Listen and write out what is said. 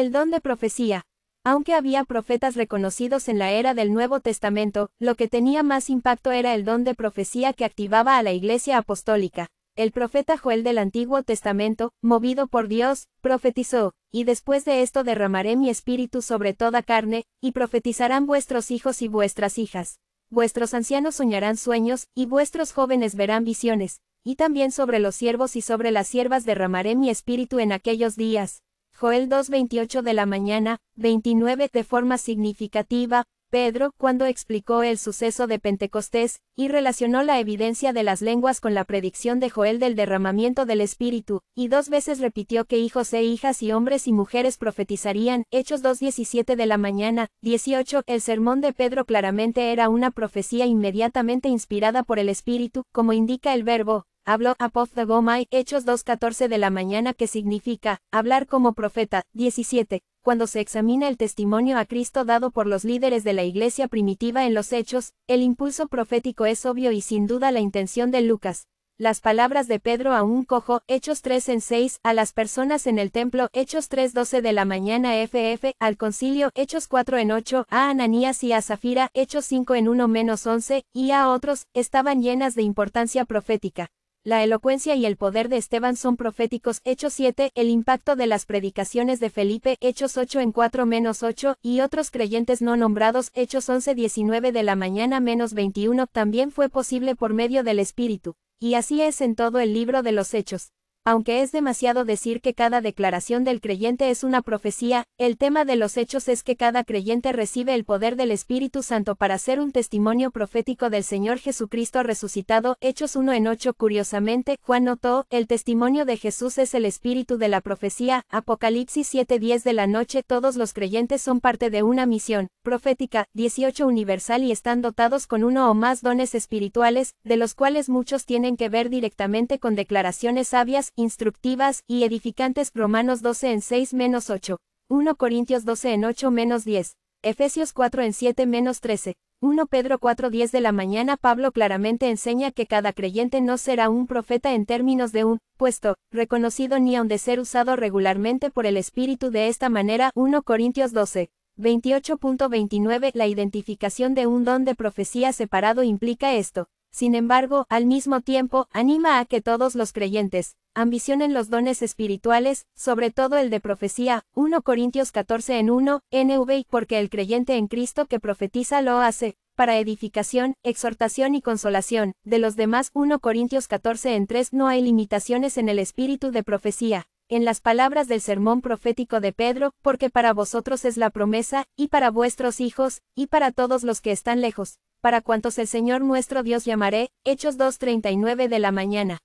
El don de profecía. Aunque había profetas reconocidos en la era del Nuevo Testamento, lo que tenía más impacto era el don de profecía que activaba a la Iglesia Apostólica. El profeta Joel del Antiguo Testamento, movido por Dios, profetizó, y después de esto derramaré mi espíritu sobre toda carne, y profetizarán vuestros hijos y vuestras hijas. Vuestros ancianos soñarán sueños, y vuestros jóvenes verán visiones, y también sobre los siervos y sobre las siervas derramaré mi espíritu en aquellos días, Joel 2.28 de la mañana, 29 de forma significativa, Pedro, cuando explicó el suceso de Pentecostés, y relacionó la evidencia de las lenguas con la predicción de Joel del derramamiento del Espíritu, y dos veces repitió que hijos e hijas y hombres y mujeres profetizarían, Hechos 2.17 de la mañana, 18, el sermón de Pedro claramente era una profecía inmediatamente inspirada por el Espíritu, como indica el verbo, habló Apof de Gomai, Hechos 2.14 de la mañana que significa, hablar como profeta, 17, cuando se examina el testimonio a Cristo dado por los líderes de la iglesia primitiva en los Hechos, el impulso profético es obvio y sin duda la intención de Lucas. Las palabras de Pedro a un cojo, Hechos 3 en 6, a las personas en el templo, Hechos 3 12 de la mañana FF, al concilio, Hechos 4 en 8, a Ananías y a Zafira, Hechos 5 en 1 menos 11, y a otros, estaban llenas de importancia profética. La elocuencia y el poder de Esteban son proféticos. Hechos 7. El impacto de las predicaciones de Felipe. Hechos 8 en 4 menos 8. Y otros creyentes no nombrados. Hechos 11 19 de la mañana menos 21. También fue posible por medio del Espíritu. Y así es en todo el libro de los Hechos. Aunque es demasiado decir que cada declaración del creyente es una profecía, el tema de los hechos es que cada creyente recibe el poder del Espíritu Santo para ser un testimonio profético del Señor Jesucristo resucitado. Hechos 1 en 8 Curiosamente, Juan notó, el testimonio de Jesús es el espíritu de la profecía. Apocalipsis 7:10 de la noche todos los creyentes son parte de una misión profética, 18 universal y están dotados con uno o más dones espirituales, de los cuales muchos tienen que ver directamente con declaraciones sabias instructivas y edificantes Romanos 12 en 6 menos 8, 1 Corintios 12 en 8 menos 10, Efesios 4 en 7 menos 13, 1 Pedro 4 10 de la mañana Pablo claramente enseña que cada creyente no será un profeta en términos de un puesto reconocido ni aun de ser usado regularmente por el Espíritu de esta manera 1 Corintios 12. 28.29 La identificación de un don de profecía separado implica esto, sin embargo, al mismo tiempo, anima a que todos los creyentes, ambicionen los dones espirituales, sobre todo el de profecía, 1 Corintios 14 en 1, NV, porque el creyente en Cristo que profetiza lo hace, para edificación, exhortación y consolación, de los demás 1 Corintios 14 en 3 no hay limitaciones en el espíritu de profecía, en las palabras del sermón profético de Pedro, porque para vosotros es la promesa, y para vuestros hijos, y para todos los que están lejos, para cuantos el Señor nuestro Dios llamaré, Hechos 2.39 de la mañana.